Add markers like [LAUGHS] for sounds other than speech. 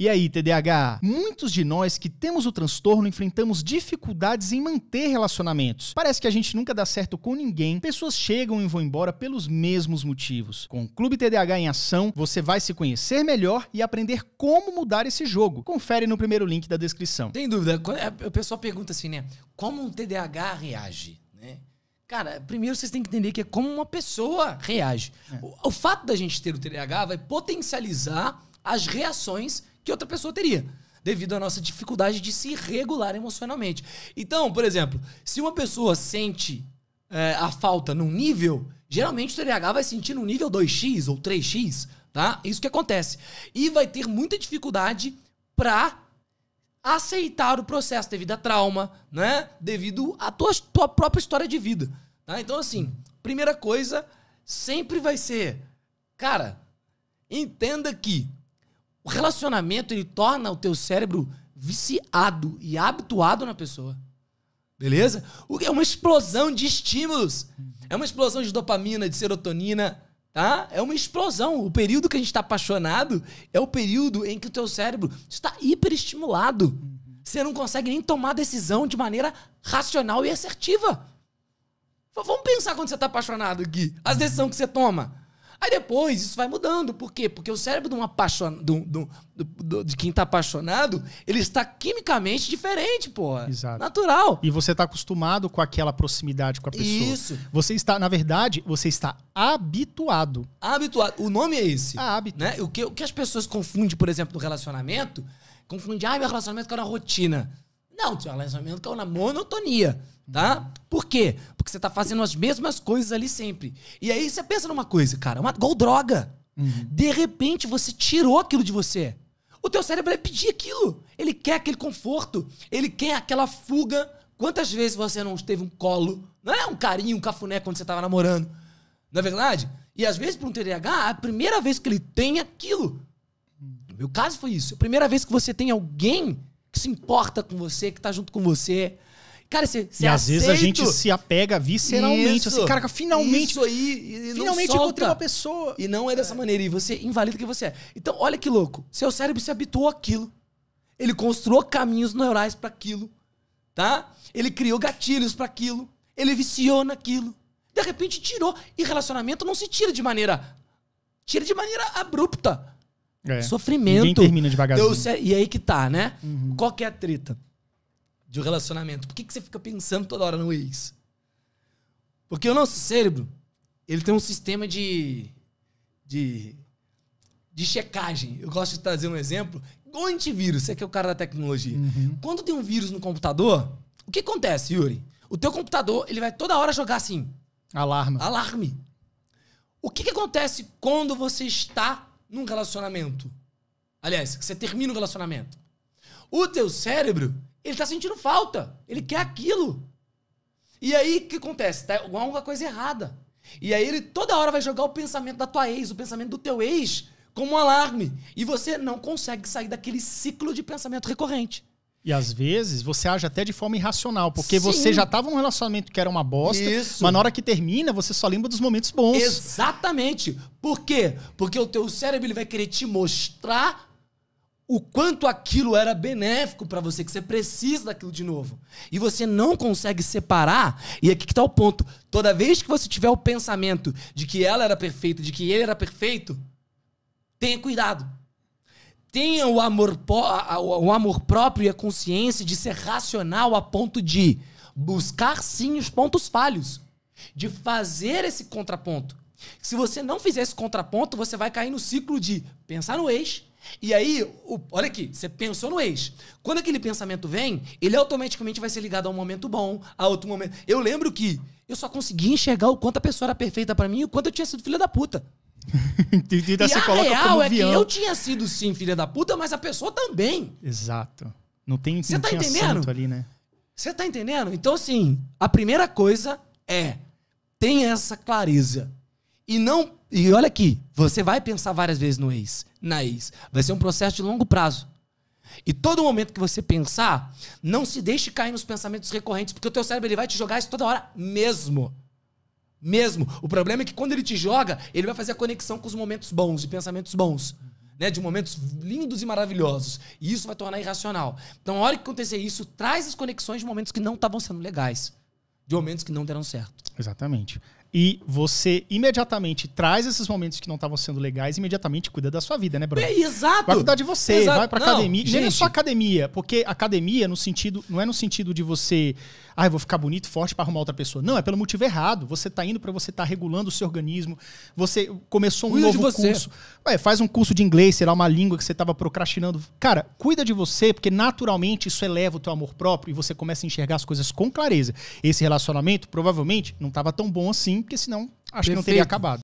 E aí, TDAH? Muitos de nós que temos o transtorno enfrentamos dificuldades em manter relacionamentos. Parece que a gente nunca dá certo com ninguém, pessoas chegam e vão embora pelos mesmos motivos. Com o Clube TDAH em ação, você vai se conhecer melhor e aprender como mudar esse jogo. Confere no primeiro link da descrição. Tem dúvida. É, o pessoal pergunta assim, né? Como um TDAH reage, né? Cara, primeiro vocês têm que entender que é como uma pessoa reage. É. O, o fato da gente ter o TDAH vai potencializar as reações que outra pessoa teria, devido à nossa dificuldade de se regular emocionalmente. Então, por exemplo, se uma pessoa sente é, a falta num nível, geralmente o TDAH vai sentir no nível 2x ou 3x, tá? Isso que acontece. E vai ter muita dificuldade para aceitar o processo devido a trauma, né? Devido à tua, tua própria história de vida, tá? Então, assim, primeira coisa sempre vai ser, cara, entenda que o relacionamento, ele torna o teu cérebro viciado e habituado na pessoa. Beleza? É uma explosão de estímulos. É uma explosão de dopamina, de serotonina, tá? É uma explosão. O período que a gente está apaixonado é o período em que o teu cérebro está hiperestimulado. Você não consegue nem tomar decisão de maneira racional e assertiva. Vamos pensar quando você está apaixonado, Gui. As decisões que você toma. Aí depois isso vai mudando. Por quê? Porque o cérebro de, um apaixon... do, do, de quem tá apaixonado, ele está quimicamente diferente, porra. Exato. Natural. E você tá acostumado com aquela proximidade com a pessoa. Isso. Você está, na verdade, você está habituado. Habituado. O nome é esse. A ah, hábito. Né? O, que, o que as pessoas confundem, por exemplo, no relacionamento, confundem, ah, meu relacionamento com a rotina. Não, seu relacionamento caiu na monotonia, tá? Por quê? Porque você tá fazendo as mesmas coisas ali sempre. E aí você pensa numa coisa, cara, uma, igual droga. Uhum. De repente você tirou aquilo de você. O teu cérebro vai pedir aquilo. Ele quer aquele conforto. Ele quer aquela fuga. Quantas vezes você não teve um colo? Não é um carinho, um cafuné quando você tava namorando. Não é verdade? E às vezes, para um TDAH, a primeira vez que ele tem é aquilo. No meu caso foi isso. A primeira vez que você tem alguém que se importa com você, que tá junto com você. Cara, você, você E às aceita... vezes a gente se apega visceralmente. Isso, assim, caraca, finalmente. Isso aí. finalmente encontrei uma pessoa. E não é dessa é. maneira. E você é invalida que você é. Então, olha que louco. Seu cérebro se habituou àquilo. Ele construiu caminhos neurais para aquilo. Tá? Ele criou gatilhos para aquilo. Ele viciou naquilo. De repente tirou. E relacionamento não se tira de maneira. Tira de maneira abrupta. É. Sofrimento. Ninguém termina devagarzinho. Deu, e aí que tá, né? Uhum. Qual que é a treta de um relacionamento? Por que, que você fica pensando toda hora no ex? Porque o nosso cérebro, ele tem um sistema de... de de checagem. Eu gosto de trazer um exemplo. O antivírus, você que é o cara da tecnologia. Uhum. Quando tem um vírus no computador, o que acontece, Yuri? O teu computador, ele vai toda hora jogar assim. Alarma. Alarme. O que, que acontece quando você está num relacionamento. Aliás, que você termina o um relacionamento. O teu cérebro, ele tá sentindo falta. Ele quer aquilo. E aí, o que acontece? Tá alguma coisa errada. E aí ele toda hora vai jogar o pensamento da tua ex, o pensamento do teu ex, como um alarme. E você não consegue sair daquele ciclo de pensamento recorrente. E às vezes você age até de forma irracional, porque Sim. você já estava num relacionamento que era uma bosta, Isso. mas na hora que termina, você só lembra dos momentos bons. Exatamente. Por quê? Porque o teu cérebro ele vai querer te mostrar o quanto aquilo era benéfico para você, que você precisa daquilo de novo. E você não consegue separar, e é aqui que tá o ponto. Toda vez que você tiver o pensamento de que ela era perfeita, de que ele era perfeito, tenha cuidado tenha o amor, o amor próprio e a consciência de ser racional a ponto de buscar sim os pontos falhos, de fazer esse contraponto. Se você não fizer esse contraponto, você vai cair no ciclo de pensar no ex. E aí, o, olha aqui, você pensou no ex. Quando aquele pensamento vem, ele automaticamente vai ser ligado a um momento bom, a outro momento. Eu lembro que eu só consegui enxergar o quanto a pessoa era perfeita para mim e o quanto eu tinha sido filha da puta. Entendida? [LAUGHS] E a coloca real como é que eu tinha sido sim filha da puta, mas a pessoa também. Exato. Não tem Você tá entendendo? ali, né? Você tá entendendo? Então, assim, a primeira coisa é tem essa clareza. E não. E olha aqui, você vai pensar várias vezes no ex, na ex. Vai ser um processo de longo prazo. E todo momento que você pensar, não se deixe cair nos pensamentos recorrentes, porque o teu cérebro ele vai te jogar isso toda hora mesmo. Mesmo. O problema é que quando ele te joga, ele vai fazer a conexão com os momentos bons de pensamentos bons. Né, de momentos lindos e maravilhosos. E isso vai tornar irracional. Então, a hora que acontecer isso, traz as conexões de momentos que não estavam sendo legais. De momentos que não deram certo. Exatamente e você imediatamente traz esses momentos que não estavam sendo legais, imediatamente cuida da sua vida, né, Bruno? É, exato. Vai cuidar de você, exato. vai pra academia. Gente. Nem é só academia, porque academia no sentido, não é no sentido de você, ah, eu vou ficar bonito, forte para arrumar outra pessoa. Não, é pelo motivo errado. Você tá indo para você estar tá regulando o seu organismo. Você começou um cuida novo curso. Ué, faz um curso de inglês, sei lá, uma língua que você tava procrastinando. Cara, cuida de você, porque naturalmente isso eleva o teu amor próprio e você começa a enxergar as coisas com clareza. Esse relacionamento provavelmente não tava tão bom assim porque senão acho Perfeito. que não teria acabado.